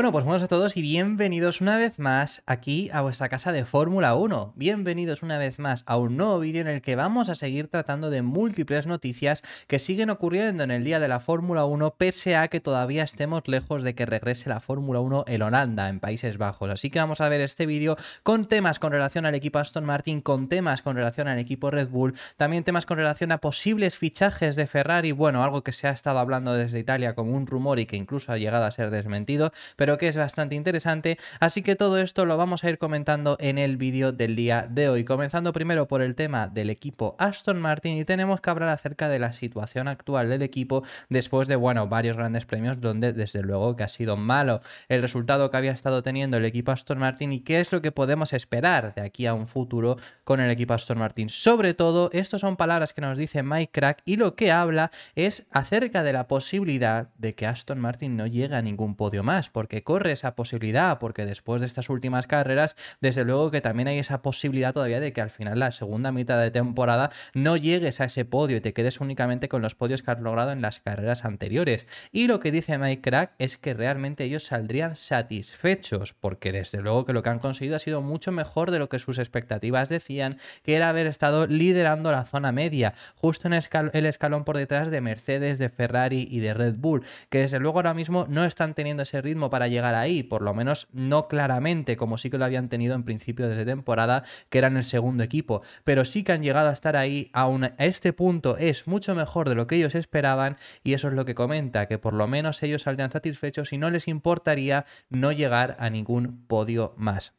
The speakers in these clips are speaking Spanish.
bueno, pues buenos a todos y bienvenidos una vez más aquí a vuestra casa de Fórmula 1. Bienvenidos una vez más a un nuevo vídeo en el que vamos a seguir tratando de múltiples noticias que siguen ocurriendo en el día de la Fórmula 1 pese a que todavía estemos lejos de que regrese la Fórmula 1 en Holanda, en Países Bajos. Así que vamos a ver este vídeo con temas con relación al equipo Aston Martin, con temas con relación al equipo Red Bull, también temas con relación a posibles fichajes de Ferrari, bueno, algo que se ha estado hablando desde Italia como un rumor y que incluso ha llegado a ser desmentido, pero que es bastante interesante, así que todo esto lo vamos a ir comentando en el vídeo del día de hoy, comenzando primero por el tema del equipo Aston Martin y tenemos que hablar acerca de la situación actual del equipo después de, bueno, varios grandes premios donde desde luego que ha sido malo el resultado que había estado teniendo el equipo Aston Martin y qué es lo que podemos esperar de aquí a un futuro con el equipo Aston Martin. Sobre todo, estas son palabras que nos dice Mike Crack y lo que habla es acerca de la posibilidad de que Aston Martin no llegue a ningún podio más, porque corre esa posibilidad, porque después de estas últimas carreras, desde luego que también hay esa posibilidad todavía de que al final la segunda mitad de temporada no llegues a ese podio y te quedes únicamente con los podios que has logrado en las carreras anteriores. Y lo que dice Mike Crack es que realmente ellos saldrían satisfechos, porque desde luego que lo que han conseguido ha sido mucho mejor de lo que sus expectativas decían, que era haber estado liderando la zona media, justo en el escalón por detrás de Mercedes, de Ferrari y de Red Bull, que desde luego ahora mismo no están teniendo ese ritmo a llegar ahí, por lo menos no claramente como sí que lo habían tenido en principio de temporada, que eran el segundo equipo, pero sí que han llegado a estar ahí, aún a este punto es mucho mejor de lo que ellos esperaban y eso es lo que comenta, que por lo menos ellos saldrían satisfechos y no les importaría no llegar a ningún podio más.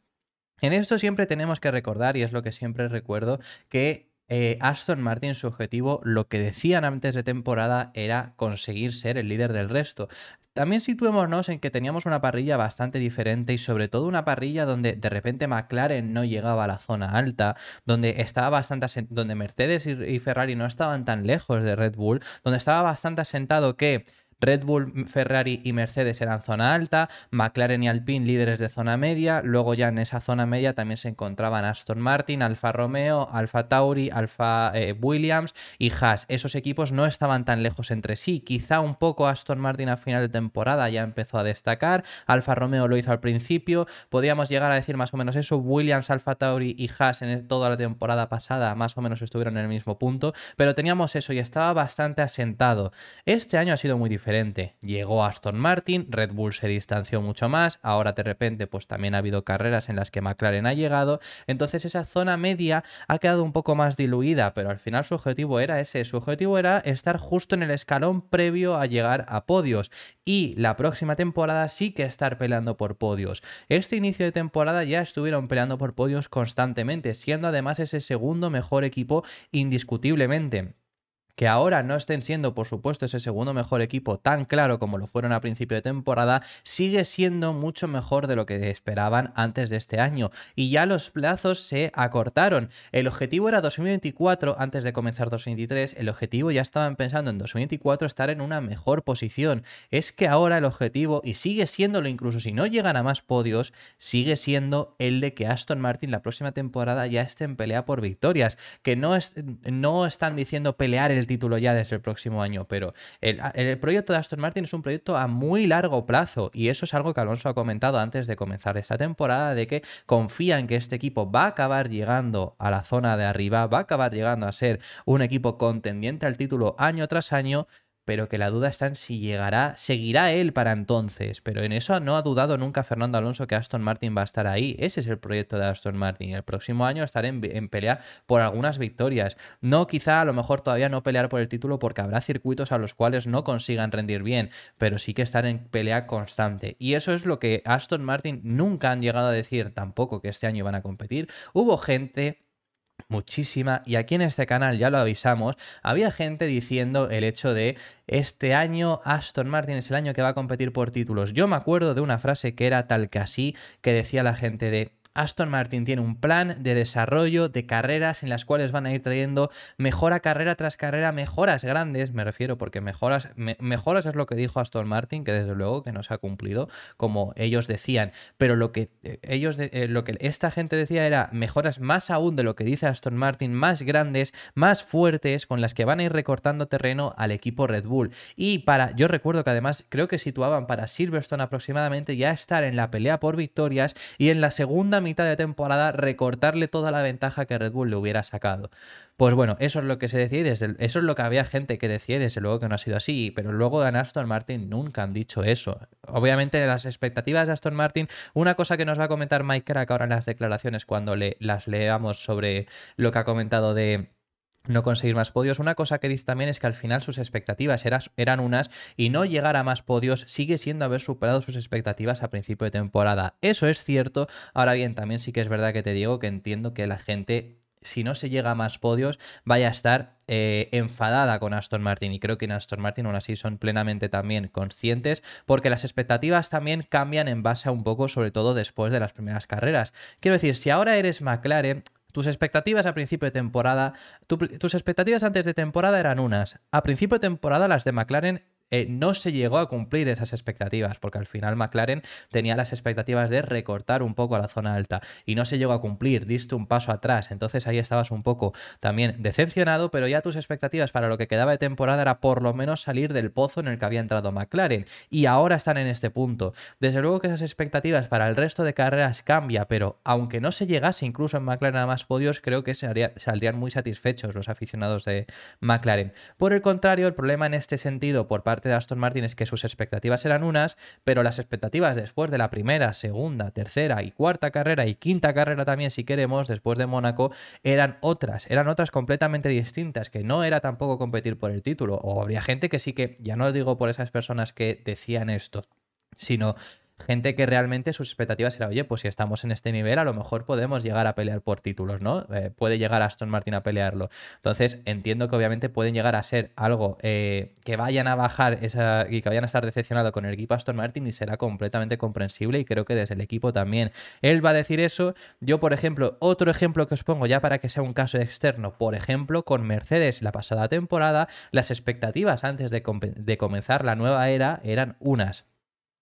En esto siempre tenemos que recordar, y es lo que siempre recuerdo, que eh, Aston Martin, su objetivo, lo que decían antes de temporada era conseguir ser el líder del resto. También situémonos en que teníamos una parrilla bastante diferente y sobre todo una parrilla donde de repente McLaren no llegaba a la zona alta, donde estaba bastante donde Mercedes y Ferrari no estaban tan lejos de Red Bull, donde estaba bastante asentado que Red Bull, Ferrari y Mercedes eran zona alta, McLaren y Alpine líderes de zona media, luego ya en esa zona media también se encontraban Aston Martin, Alfa Romeo, Alfa Tauri, Alfa eh, Williams y Haas. Esos equipos no estaban tan lejos entre sí, quizá un poco Aston Martin a final de temporada ya empezó a destacar, Alfa Romeo lo hizo al principio, podíamos llegar a decir más o menos eso, Williams, Alfa Tauri y Haas en toda la temporada pasada más o menos estuvieron en el mismo punto, pero teníamos eso y estaba bastante asentado. Este año ha sido muy diferente. Llegó Aston Martin, Red Bull se distanció mucho más, ahora de repente pues también ha habido carreras en las que McLaren ha llegado, entonces esa zona media ha quedado un poco más diluida, pero al final su objetivo era ese, su objetivo era estar justo en el escalón previo a llegar a podios y la próxima temporada sí que estar peleando por podios. Este inicio de temporada ya estuvieron peleando por podios constantemente, siendo además ese segundo mejor equipo indiscutiblemente que ahora no estén siendo, por supuesto, ese segundo mejor equipo tan claro como lo fueron a principio de temporada, sigue siendo mucho mejor de lo que esperaban antes de este año. Y ya los plazos se acortaron. El objetivo era 2024, antes de comenzar 2023, el objetivo ya estaban pensando en 2024 estar en una mejor posición. Es que ahora el objetivo, y sigue siéndolo incluso si no llegan a más podios, sigue siendo el de que Aston Martin la próxima temporada ya esté en pelea por victorias, que no están diciendo pelear el título ya desde el próximo año, pero el, el, proyecto de Aston Martin es un proyecto a muy largo plazo y eso es algo que Alonso ha comentado antes de comenzar esta temporada, de que confía en que este equipo va a acabar llegando a la zona de arriba, va a acabar llegando a ser un equipo contendiente al título año tras año, pero que la duda está en si llegará, seguirá él para entonces, pero en eso no ha dudado nunca Fernando Alonso que Aston Martin va a estar ahí. Ese es el proyecto de Aston Martin. El próximo año estar en, en pelear por algunas victorias. No, quizá a lo mejor todavía no pelear por el título porque habrá circuitos a los cuales no consigan rendir bien, pero sí que estar en pelea constante. Y eso es lo que Aston Martin nunca han llegado a decir tampoco que este año van a competir. Hubo gente muchísima y aquí en este canal ya lo avisamos, había gente diciendo el hecho de este año Aston Martin es el año que va a competir por títulos. Yo me acuerdo de una frase que era tal que así, que decía la gente de Aston Martin tiene un plan de desarrollo de carreras en las cuales van a ir trayendo mejora carrera tras carrera, mejoras grandes, me refiero, porque mejoras, mejoras es lo que dijo Aston Martin, que desde luego que no se ha cumplido como ellos decían, pero lo que eh, ellos eh, lo que esta gente decía era mejoras más aún de lo que dice Aston Martin, más grandes, más fuertes con las que van a ir recortando terreno al equipo Red Bull. Y para yo recuerdo que además creo que situaban para Silverstone aproximadamente ya estar en la pelea por victorias y en la segunda mitad de temporada recortarle toda la ventaja que Red Bull le hubiera sacado. Pues bueno, eso es lo que se decide, desde, eso es lo que había gente que decía, desde luego que no ha sido así, pero luego en Aston Martin nunca han dicho eso. Obviamente las expectativas de Aston Martin, una cosa que nos va a comentar Mike Crack ahora en las declaraciones cuando le, las leamos sobre lo que ha comentado de no conseguir más podios. Una cosa que dice también es que al final sus expectativas eran unas y no llegar a más podios sigue siendo haber superado sus expectativas a principio de temporada. Eso es cierto. Ahora bien, también sí que es verdad que te digo que entiendo que la gente si no se llega a más podios, vaya a estar eh, enfadada con Aston Martin. Y creo que en Aston Martin aún así son plenamente también conscientes, porque las expectativas también cambian en base a un poco, sobre todo después de las primeras carreras. Quiero decir, si ahora eres McLaren, tus expectativas a principio de temporada, tus expectativas antes de temporada eran unas. A principio de temporada las de McLaren eh, no se llegó a cumplir esas expectativas, porque al final McLaren tenía las expectativas de recortar un poco a la zona alta y no se llegó a cumplir, diste un paso atrás, entonces ahí estabas un poco también decepcionado, pero ya tus expectativas para lo que quedaba de temporada era por lo menos salir del pozo en el que había entrado McLaren y ahora están en este punto. Desde luego que esas expectativas para el resto de carreras cambia, pero aunque no se llegase incluso en McLaren a más podios, creo que saldrían muy satisfechos los aficionados de McLaren. Por el contrario, el problema en este sentido por parte de Aston Martin es que sus expectativas eran unas, pero las expectativas después de la primera, segunda, tercera y cuarta carrera y quinta carrera también, si queremos, después de Mónaco, eran otras, eran otras completamente distintas, que no era tampoco competir por el título. O habría gente que sí que, ya no lo digo por esas personas que decían esto, sino gente que realmente sus expectativas eran, oye, pues si estamos en este nivel, a lo mejor podemos llegar a pelear por títulos, ¿no? Eh, puede llegar Aston Martin a pelearlo. Entonces, entiendo que obviamente pueden llegar a ser algo eh, que vayan a bajar esa, y que vayan a estar decepcionados con el equipo Aston Martin y será completamente comprensible y creo que desde el equipo también. Él va a decir eso. Yo, por ejemplo, otro ejemplo que os pongo ya para que sea un caso externo, por ejemplo, con Mercedes la pasada temporada, las expectativas antes de comenzar la nueva era eran unas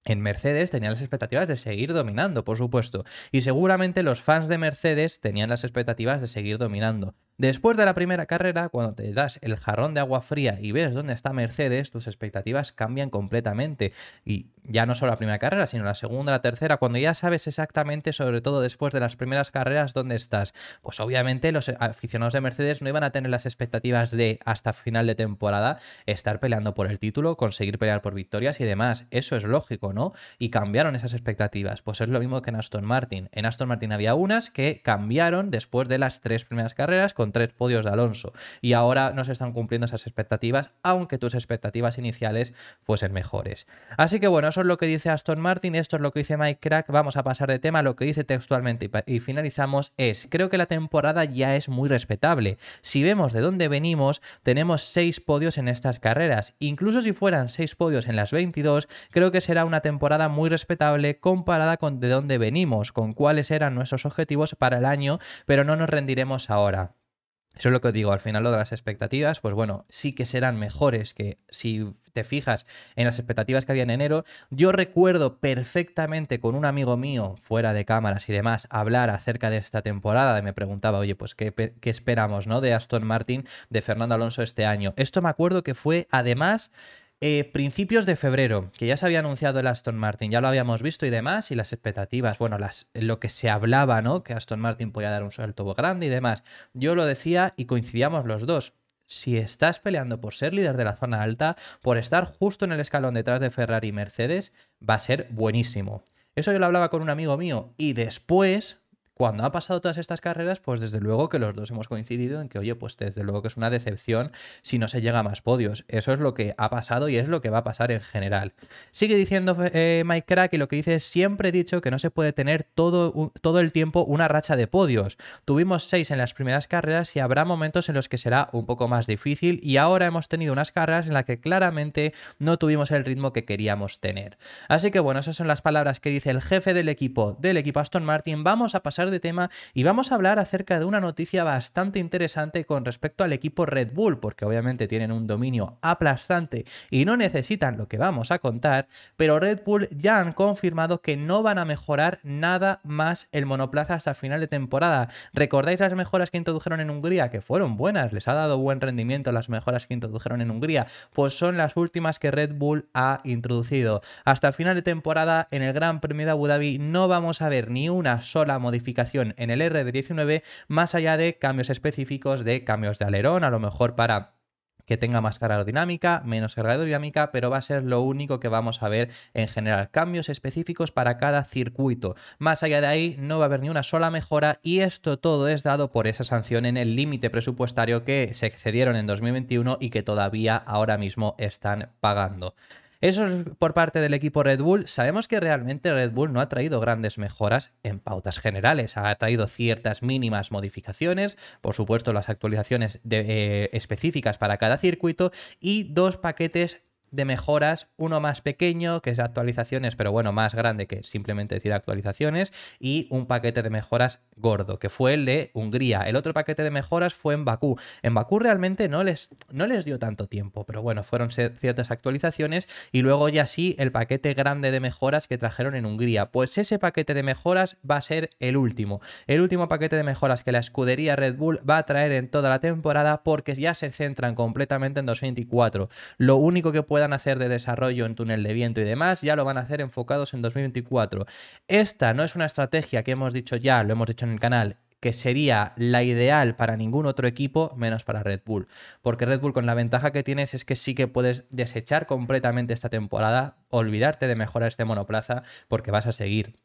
en Mercedes tenían las expectativas de seguir dominando, por supuesto, y seguramente los fans de Mercedes tenían las expectativas de seguir dominando. Después de la primera carrera, cuando te das el jarrón de agua fría y ves dónde está Mercedes, tus expectativas cambian completamente. Y ya no solo la primera carrera, sino la segunda, la tercera, cuando ya sabes exactamente, sobre todo después de las primeras carreras, dónde estás. Pues obviamente los aficionados de Mercedes no iban a tener las expectativas de hasta final de temporada estar peleando por el título, conseguir pelear por victorias y demás. Eso es lógico, ¿no? Y cambiaron esas expectativas. Pues es lo mismo que en Aston Martin. En Aston Martin había unas que cambiaron después de las tres primeras carreras con tres podios de Alonso. Y ahora no se están cumpliendo esas expectativas, aunque tus expectativas iniciales fuesen mejores. Así que bueno, eso es lo que dice Aston Martin, esto es lo que dice Mike Crack. Vamos a pasar de tema. Lo que dice textualmente y, y finalizamos es: creo que la temporada ya es muy respetable. Si vemos de dónde venimos, tenemos seis podios en estas carreras. Incluso si fueran seis podios en las 22, creo que será una temporada muy respetable comparada con de dónde venimos, con cuáles eran nuestros objetivos para el año, pero no nos rendiremos ahora. Eso es lo que os digo, al final lo de las expectativas, pues bueno, sí que serán mejores que si te fijas en las expectativas que había en enero. Yo recuerdo perfectamente con un amigo mío, fuera de cámaras y demás, hablar acerca de esta temporada. Y me preguntaba, oye, pues ¿qué, qué esperamos, ¿no? De Aston Martin, de Fernando Alonso este año. Esto me acuerdo que fue además eh, principios de febrero, que ya se había anunciado el Aston Martin, ya lo habíamos visto y demás, y las expectativas, bueno, las, lo que se hablaba, ¿no? Que Aston Martin podía dar un salto grande y demás. Yo lo decía y coincidíamos los dos. Si estás peleando por ser líder de la zona alta, por estar justo en el escalón detrás de Ferrari y Mercedes, va a ser buenísimo. Eso yo lo hablaba con un amigo mío y después cuando ha pasado todas estas carreras, pues desde luego que los dos hemos coincidido en que, oye, pues desde luego que es una decepción si no se llega a más podios. Eso es lo que ha pasado y es lo que va a pasar en general. Sigue diciendo eh, Mike Crack y lo que dice es, siempre he dicho que no se puede tener todo, todo el tiempo una racha de podios. Tuvimos seis en las primeras carreras y habrá momentos en los que será un poco más difícil y ahora hemos tenido unas carreras en las que claramente no tuvimos el ritmo que queríamos tener. Así que bueno, esas son las palabras que dice el jefe del equipo, del equipo Aston Martin. Vamos a pasar de tema y vamos a hablar acerca de una noticia bastante interesante con respecto al equipo Red Bull, porque obviamente tienen un dominio aplastante y no necesitan lo que vamos a contar, pero Red Bull ya han confirmado que no van a mejorar nada más el monoplaza hasta final de temporada. ¿Recordáis las mejoras que introdujeron en Hungría? Que fueron buenas, les ha dado buen rendimiento las mejoras que introdujeron en Hungría. Pues son las últimas que Red Bull ha introducido. Hasta final de temporada en el Gran Premio de Abu Dhabi no vamos a ver ni una sola modificación en el de 19 más allá de cambios específicos de cambios de alerón, a lo mejor para que tenga más carga aerodinámica, menos carga aerodinámica, pero va a ser lo único que vamos a ver en general. Cambios específicos para cada circuito. Más allá de ahí, no va a haber ni una sola mejora y esto todo es dado por esa sanción en el límite presupuestario que se excedieron en 2021 y que todavía ahora mismo están pagando. Eso es por parte del equipo Red Bull. Sabemos que realmente Red Bull no ha traído grandes mejoras en pautas generales, ha traído ciertas mínimas modificaciones, por supuesto las actualizaciones eh, específicas para cada circuito y dos paquetes de mejoras, uno más pequeño, que es actualizaciones, pero bueno, más grande que simplemente decir actualizaciones, y un paquete de mejoras gordo, que fue el de Hungría. El otro paquete de mejoras fue en Bakú. En Bakú realmente no les, no les dio tanto tiempo, pero bueno, fueron ciertas actualizaciones y luego ya sí el paquete grande de mejoras que trajeron en Hungría. Pues ese paquete de mejoras va a ser el último. El último paquete de mejoras que la escudería Red Bull va a traer en toda la temporada porque ya se centran completamente en 2024. Lo único que puede puedan hacer de desarrollo en túnel de viento y demás, ya lo van a hacer enfocados en 2024. Esta no es una estrategia que hemos dicho ya, lo hemos dicho en el canal, que sería la ideal para ningún otro equipo menos para Red Bull. Porque Red Bull con la ventaja que tienes es que sí que puedes desechar completamente esta temporada, olvidarte de mejorar este monoplaza porque vas a seguir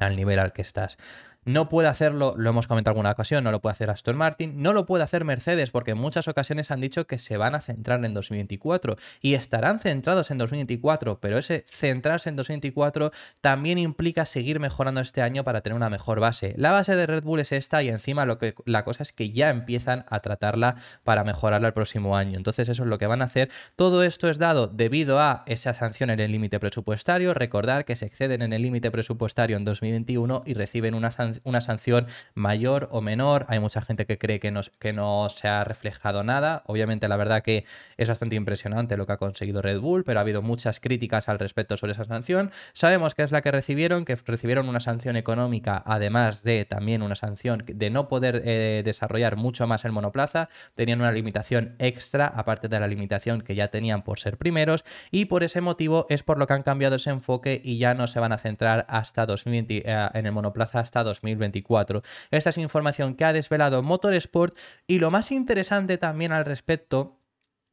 al nivel al que estás. No puede hacerlo, lo hemos comentado alguna ocasión, no lo puede hacer Aston Martin, no lo puede hacer Mercedes porque en muchas ocasiones han dicho que se van a centrar en 2024 y estarán centrados en 2024, pero ese centrarse en 2024 también implica seguir mejorando este año para tener una mejor base. La base de Red Bull es esta y encima lo que, la cosa es que ya empiezan a tratarla para mejorarla el próximo año. Entonces eso es lo que van a hacer. Todo esto es dado debido a esa sanción en el límite presupuestario. Recordar que se exceden en el límite presupuestario en 2021 y reciben una sanción una sanción mayor o menor. Hay mucha gente que cree que no, que no se ha reflejado nada. Obviamente la verdad que es bastante impresionante lo que ha conseguido Red Bull, pero ha habido muchas críticas al respecto sobre esa sanción. Sabemos que es la que recibieron, que recibieron una sanción económica, además de también una sanción de no poder eh, desarrollar mucho más el monoplaza. Tenían una limitación extra, aparte de la limitación que ya tenían por ser primeros, y por ese motivo es por lo que han cambiado ese enfoque y ya no se van a centrar hasta 2020, eh, en el monoplaza hasta 2020. 2024. Esta es información que ha desvelado Motorsport y lo más interesante también al respecto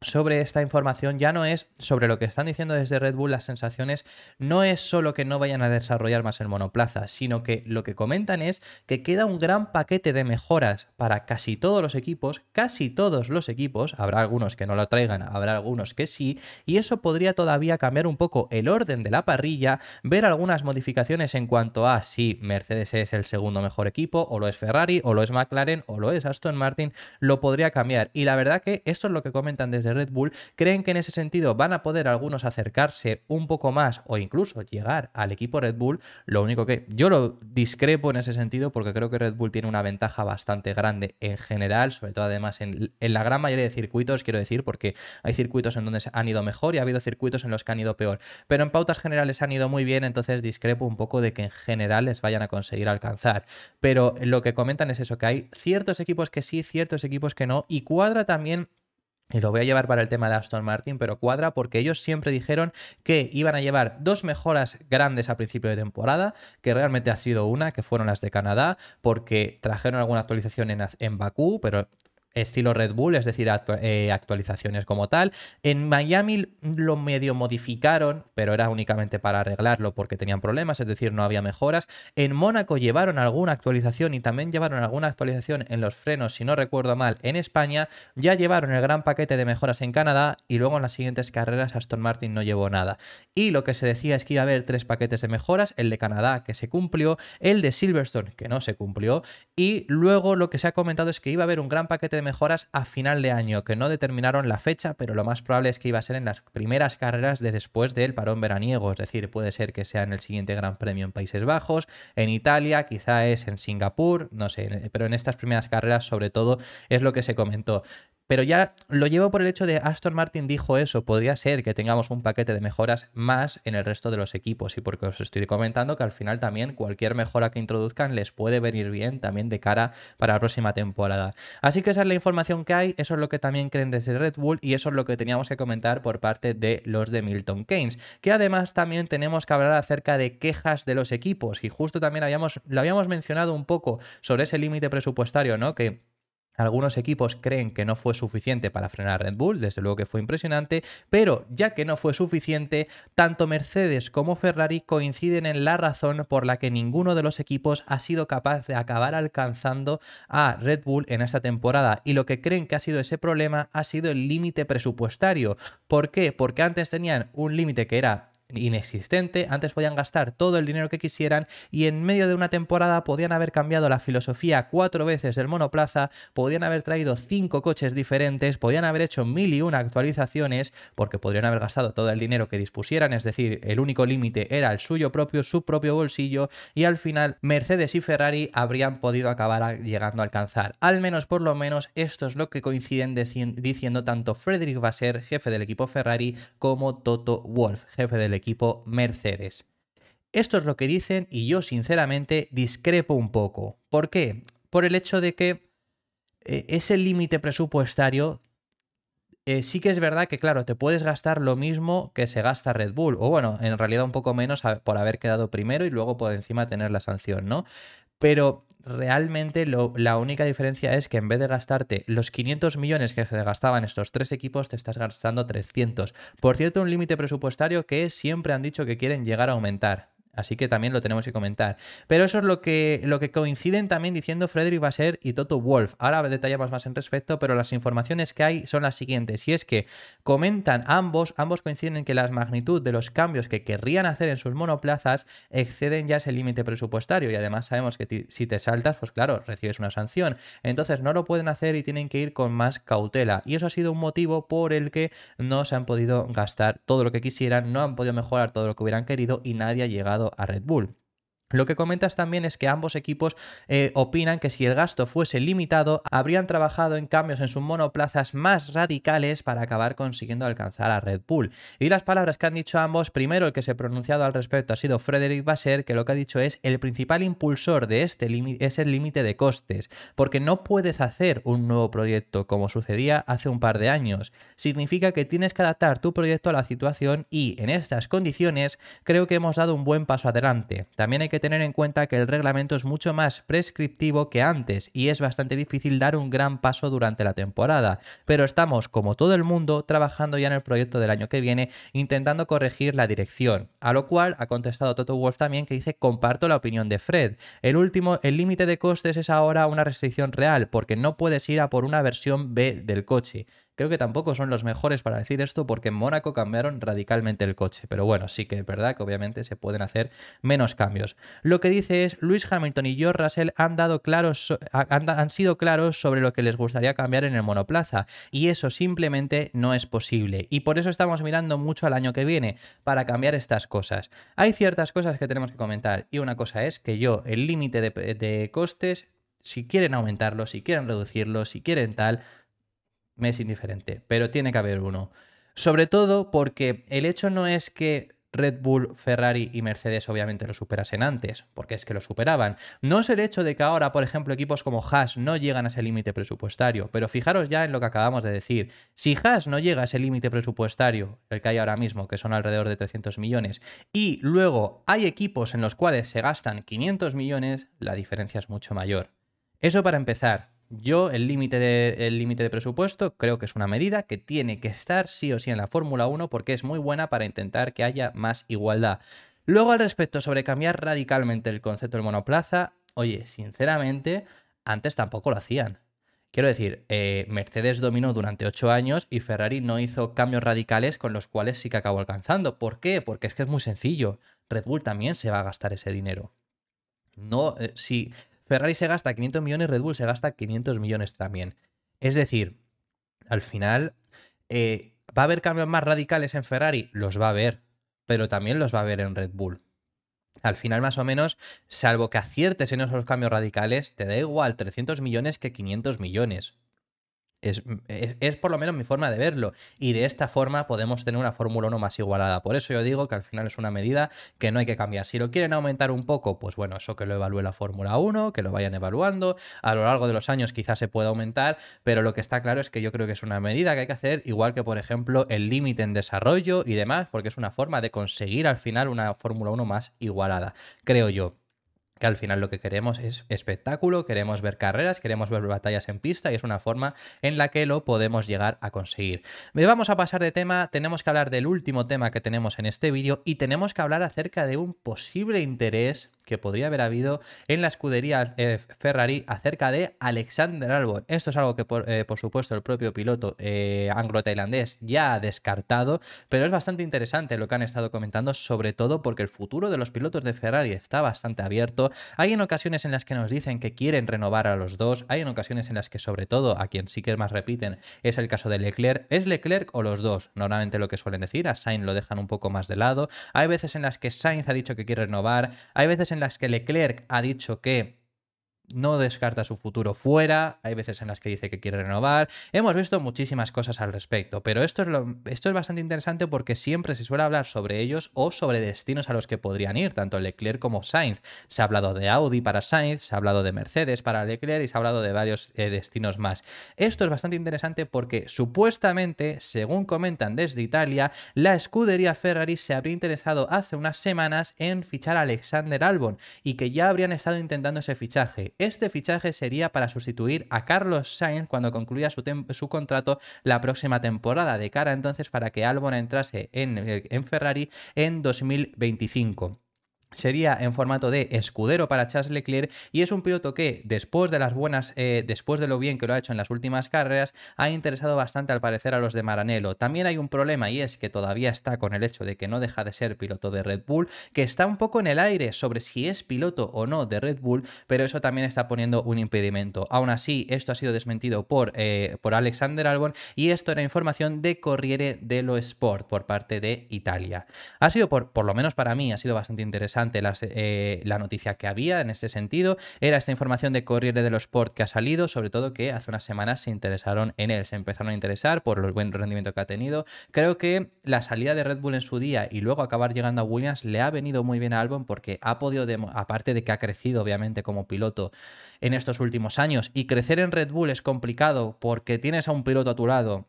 sobre esta información ya no es sobre lo que están diciendo desde Red Bull las sensaciones, no es solo que no vayan a desarrollar más el monoplaza, sino que lo que comentan es que queda un gran paquete de mejoras para casi todos los equipos, casi todos los equipos, habrá algunos que no lo traigan, habrá algunos que sí, y eso podría todavía cambiar un poco el orden de la parrilla, ver algunas modificaciones en cuanto a si Mercedes es el segundo mejor equipo, o lo es Ferrari, o lo es McLaren, o lo es Aston Martin, lo podría cambiar. Y la verdad que esto es lo que comentan desde Red Bull, creen que en ese sentido van a poder algunos acercarse un poco más o incluso llegar al equipo Red Bull. Lo único que yo lo discrepo en ese sentido porque creo que Red Bull tiene una ventaja bastante grande en general, sobre todo además en, la gran mayoría de circuitos, quiero decir, porque hay circuitos en donde han ido mejor y ha habido circuitos en los que han ido peor. Pero en pautas generales han ido muy bien, entonces discrepo un poco de que en general les vayan a conseguir alcanzar. Pero lo que comentan es eso, que hay ciertos equipos que sí, ciertos equipos que no, y cuadra también y lo voy a llevar para el tema de Aston Martin, pero cuadra porque ellos siempre dijeron que iban a llevar dos mejoras grandes a principio de temporada, que realmente ha sido una, que fueron las de Canadá, porque trajeron alguna actualización en, en Bakú, pero estilo Red Bull, es decir, eh, actualizaciones como tal. En Miami lo medio modificaron, pero era únicamente para arreglarlo porque tenían problemas, es decir, no había mejoras. En Mónaco llevaron alguna actualización y también llevaron alguna actualización en los frenos, si no recuerdo mal, en España. Ya llevaron el gran paquete de mejoras en Canadá y luego en las siguientes carreras Aston Martin no llevó nada. Y lo que se decía es que iba a haber tres paquetes de mejoras, el de Canadá que se cumplió, el de Silverstone que no se cumplió y luego lo que se ha comentado es que iba a haber un gran paquete de mejoras a final de año, que no determinaron la fecha, pero lo más probable es que iba a ser en las primeras carreras de después del parón veraniego, es decir, puede ser que sea en el siguiente Gran Premio en Países Bajos, en Italia, quizá es en Singapur, no sé, pero en estas primeras carreras sobre todo es lo que se comentó. Pero ya lo llevo por el hecho de Aston Martin dijo eso, podría ser que tengamos un paquete de mejoras más en el resto de los equipos y porque os estoy comentando que al final también cualquier mejora que introduzcan les puede venir bien también de cara para la próxima temporada. Así que esa es la información que hay, eso es lo que también creen desde Red Bull y eso es lo que teníamos que comentar por parte de los de Milton Keynes, que además también tenemos que hablar acerca de quejas de los equipos y justo también habíamos, lo habíamos mencionado un poco sobre ese límite presupuestario, ¿no? Que algunos equipos creen que no fue suficiente para frenar a Red Bull, desde luego que fue impresionante, pero ya que no fue suficiente, tanto Mercedes como Ferrari coinciden en la razón por la que ninguno de los equipos ha sido capaz de acabar alcanzando a Red Bull en esta temporada. Y lo que creen que ha sido ese problema ha sido el límite presupuestario. ¿Por qué? Porque antes tenían un límite que era inexistente, antes podían gastar todo el dinero que quisieran y en medio de una temporada podían haber cambiado la filosofía cuatro veces del monoplaza, podían haber traído cinco coches diferentes, podían haber hecho mil y una actualizaciones porque podrían haber gastado todo el dinero que dispusieran, es decir, el único límite era el suyo propio, su propio bolsillo y al final Mercedes y Ferrari habrían podido acabar llegando a alcanzar, al menos por lo menos esto es lo que coinciden diciendo tanto Frederick Vasser, jefe del equipo Ferrari, como Toto Wolf, jefe del equipo Mercedes. Esto es lo que dicen y yo sinceramente discrepo un poco. ¿Por qué? Por el hecho de que eh, ese límite presupuestario eh, sí que es verdad que, claro, te puedes gastar lo mismo que se gasta Red Bull, o bueno, en realidad un poco menos por haber quedado primero y luego por encima tener la sanción, ¿no? Pero realmente la única diferencia es que en vez de gastarte los 500 millones que se gastaban estos tres equipos, te estás gastando 300. Por cierto, un límite presupuestario que siempre han dicho que quieren llegar a aumentar. Así que también lo tenemos que comentar. Pero eso es lo que, lo que coinciden también diciendo Frederick Basser y Toto Wolf. Ahora detallamos más en respecto, pero las informaciones que hay son las siguientes. Y es que comentan ambos, ambos coinciden en que la magnitud de los cambios que querrían hacer en sus monoplazas exceden ya ese límite presupuestario. Y además sabemos que si te saltas, pues claro, recibes una sanción. Entonces no lo pueden hacer y tienen que ir con más cautela. Y eso ha sido un motivo por el que no se han podido gastar todo lo que quisieran, no han podido mejorar todo lo que hubieran querido y nadie ha llegado a Red Bull. Lo que comentas también es que ambos equipos eh, opinan que si el gasto fuese limitado, habrían trabajado en cambios en sus monoplazas más radicales para acabar consiguiendo alcanzar a Red Bull. Y las palabras que han dicho ambos, primero el que se ha pronunciado al respecto ha sido Frederick Basser, que lo que ha dicho es el principal impulsor de este límite es el límite de costes, porque no puedes hacer un nuevo proyecto como sucedía hace un par de años. Significa que tienes que adaptar tu proyecto a la situación y en estas condiciones creo que hemos dado un buen paso adelante. También hay que tener en cuenta que el reglamento es mucho más prescriptivo que antes y es bastante difícil dar un gran paso durante la temporada, pero estamos, como todo el mundo, trabajando ya en el proyecto del año que viene, intentando corregir la dirección. A lo cual ha contestado Toto Wolf también que dice, comparto la opinión de Fred. El último, el límite de costes es ahora una restricción real, porque no puedes ir a por una versión B del coche. Creo que tampoco son los mejores para decir esto porque en Mónaco cambiaron radicalmente el coche, pero bueno, sí que es verdad que obviamente se pueden hacer menos cambios. Lo que dice es, Luis Hamilton y George Russell han, dado claros, han, sido claros sobre lo que les gustaría cambiar en el monoplaza y eso simplemente no es posible y por eso estamos mirando mucho al año que viene para cambiar estas cosas. Hay ciertas cosas que tenemos que comentar y una cosa es que yo el límite de costes, si quieren aumentarlo, si quieren reducirlo, si quieren tal, me es indiferente, pero tiene que haber uno. Sobre todo porque el hecho no es que Red Bull, Ferrari y Mercedes obviamente lo superasen antes, porque es que lo superaban. No es el hecho de que ahora, por ejemplo, equipos como Haas no llegan a ese límite presupuestario, pero fijaros ya en lo que acabamos de decir. Si Haas no llega a ese límite presupuestario, el que hay ahora mismo, que son alrededor de 300 millones, y luego hay equipos en los cuales se gastan 500 millones, la diferencia es mucho mayor. Eso para empezar. Yo el límite de, de presupuesto creo que es una medida que tiene que estar sí o sí en la Fórmula 1 porque es muy buena para intentar que haya más igualdad. Luego al respecto sobre cambiar radicalmente el concepto del monoplaza, oye, sinceramente, antes tampoco lo hacían. Quiero decir, eh, Mercedes dominó durante ocho años y Ferrari no hizo cambios radicales con los cuales sí que acabó alcanzando. ¿Por qué? Porque es que es muy sencillo. Red Bull también se va a gastar ese dinero. No, sí eh, si, Ferrari se gasta 500 millones, Red Bull se gasta 500 millones también. Es decir, al final, eh, ¿va a haber cambios más radicales en Ferrari? Los va a haber, pero también los va a haber en Red Bull. Al final, más o menos, salvo que aciertes en esos cambios radicales, te da igual 300 millones que 500 millones. Es, por lo menos mi forma de verlo. Y de esta forma podemos tener una Fórmula 1 más igualada. Por eso yo digo que al final es una medida que no hay que cambiar. Si lo quieren aumentar un poco, pues bueno, eso que lo evalúe la Fórmula 1, que lo vayan evaluando. A lo largo de los años quizás se pueda aumentar, pero lo que está claro es que yo creo que es una medida que hay que hacer, igual que por ejemplo el límite en desarrollo y demás, porque es una forma de conseguir al final una Fórmula 1 más igualada, creo yo que al final lo que queremos es espectáculo, queremos ver carreras, queremos ver batallas en pista y es una forma en la que lo podemos llegar a conseguir. Eh, vamos a pasar de tema, tenemos que hablar del último tema que tenemos en este vídeo y tenemos que hablar acerca de un posible interés que podría haber habido en la escudería eh, Ferrari acerca de Alexander Albon. Esto es algo que, por, eh, supuesto, el propio piloto eh, anglo-tailandés ya ha descartado, pero es bastante interesante lo que han estado comentando, sobre todo porque el futuro de los pilotos de Ferrari está bastante abierto. Hay en ocasiones en las que nos dicen que quieren renovar a los dos, hay en ocasiones en las que, sobre todo, a quien sí que más repiten es el caso de Leclerc. ¿Es Leclerc o los dos? Normalmente lo que suelen decir, a Sainz lo dejan un poco más de lado. Hay veces en las que Sainz ha dicho que quiere renovar, hay veces en en las que Leclerc ha dicho que no descarta su futuro fuera, hay veces en las que dice que quiere renovar, hemos visto muchísimas cosas al respecto, pero esto es, bastante interesante porque siempre se suele hablar sobre ellos o sobre destinos a los que podrían ir, tanto Leclerc como Sainz. Se ha hablado de Audi para Sainz, se ha hablado de Mercedes para Leclerc y se ha hablado de varios eh, destinos más. Esto es bastante interesante porque supuestamente, según comentan desde Italia, la escudería Ferrari se habría interesado hace unas semanas en fichar a Alexander Albon y que ya habrían estado intentando ese fichaje este fichaje sería para sustituir a Carlos Sainz cuando concluya su, contrato la próxima temporada, de cara entonces para que Albon entrase en Ferrari en 2025. Sería en formato de escudero para Charles Leclerc y es un piloto que después de las buenas, eh, después de lo bien que lo ha hecho en las últimas carreras, ha interesado bastante al parecer a los de Maranello. También hay un problema y es que todavía está con el hecho de que no deja de ser piloto de Red Bull, que está un poco en el aire sobre si es piloto o no de Red Bull, pero eso también está poniendo un impedimento. Aún así, esto ha sido desmentido por, eh, por Alexander Albon y esto era información de Corriere dello Sport por parte de Italia. Ha sido, por, por lo menos para mí, ha sido bastante interesante eh, la noticia que había en ese sentido. Era esta información de Corriere de los Sport que ha salido, sobre todo que hace unas semanas se interesaron en él, se empezaron a interesar por el buen rendimiento que ha tenido. Creo que la salida de Red Bull en su día y luego acabar llegando a Williams le ha venido muy bien a Albon porque ha podido, aparte de que ha crecido obviamente como piloto en estos últimos años y crecer en Red Bull es complicado porque tienes a un piloto a tu lado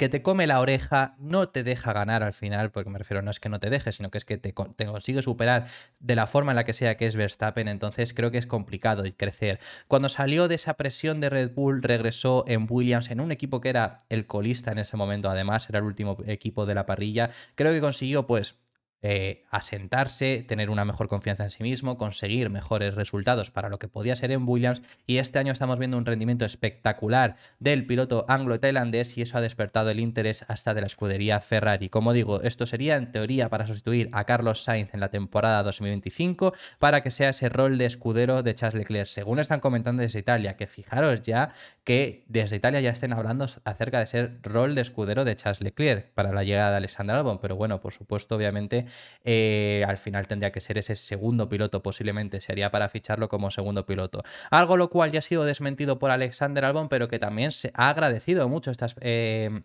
que te come la oreja, no te deja ganar al final, porque me refiero no es que no te deje, sino que es que te, consigue superar de la forma en la que sea que es Verstappen, entonces creo que es complicado crecer. Cuando salió de esa presión de Red Bull, regresó en Williams, en un equipo que era el colista en ese momento, además era el último equipo de la parrilla, creo que consiguió pues eh, asentarse, tener una mejor confianza en sí mismo, conseguir mejores resultados para lo que podía ser en Williams. Y este año estamos viendo un rendimiento espectacular del piloto anglo-tailandés y eso ha despertado el interés hasta de la escudería Ferrari. Como digo, esto sería en teoría para sustituir a Carlos Sainz en la temporada 2025 para que sea ese rol de escudero de Charles Leclerc. Según están comentando desde Italia, que fijaros ya que desde Italia ya estén hablando acerca de ser rol de escudero de Charles Leclerc para la llegada de Alexander Albon. Pero bueno, por supuesto, obviamente eh, al final tendría que ser ese segundo piloto, posiblemente se haría para ficharlo como segundo piloto. Algo lo cual ya ha sido desmentido por Alexander Albon, pero que también se ha agradecido mucho estas... Eh,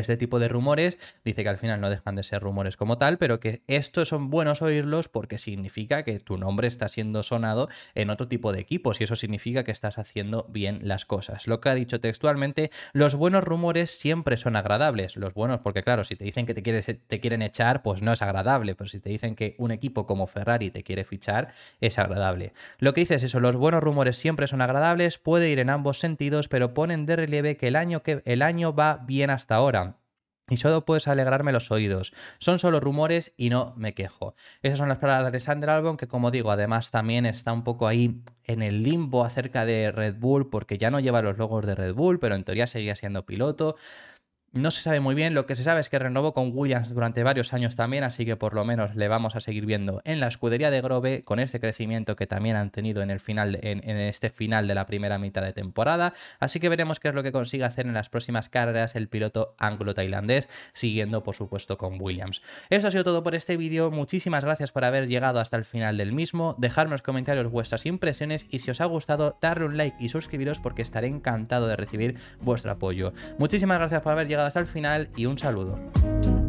este tipo de rumores, dice que al final no dejan de ser rumores como tal, pero que estos son buenos oírlos porque significa que tu nombre está siendo sonado en otro tipo de equipos y eso significa que estás haciendo bien las cosas. Lo que ha dicho textualmente, los buenos rumores siempre son agradables, los buenos porque claro, si te dicen que te, quieren echar, pues no es agradable, pero si te dicen que un equipo como Ferrari te quiere fichar, es agradable. Lo que dice es eso, los buenos rumores siempre son agradables, puede ir en ambos sentidos, pero ponen de relieve que el año, que, el año va bien hasta ahora y solo puedes alegrarme los oídos. Son solo rumores y no me quejo. Esas son las palabras de Alexander Albon, que como digo, además también está un poco ahí en el limbo acerca de Red Bull, porque ya no lleva los logos de Red Bull, pero en teoría seguía siendo piloto. No se sabe muy bien, lo que se sabe es que renovó con Williams durante varios años también, así que por lo menos le vamos a seguir viendo en la escudería de Grove con este crecimiento que también han tenido en, el final, en, este final de la primera mitad de temporada. Así que veremos qué es lo que consigue hacer en las próximas carreras el piloto anglo-tailandés, siguiendo por supuesto con Williams. Esto ha sido todo por este vídeo, muchísimas gracias por haber llegado hasta el final del mismo, dejadme en los comentarios vuestras impresiones y si os ha gustado darle un like y suscribiros porque estaré encantado de recibir vuestro apoyo. Muchísimas gracias por haber llegado hasta el final y un saludo.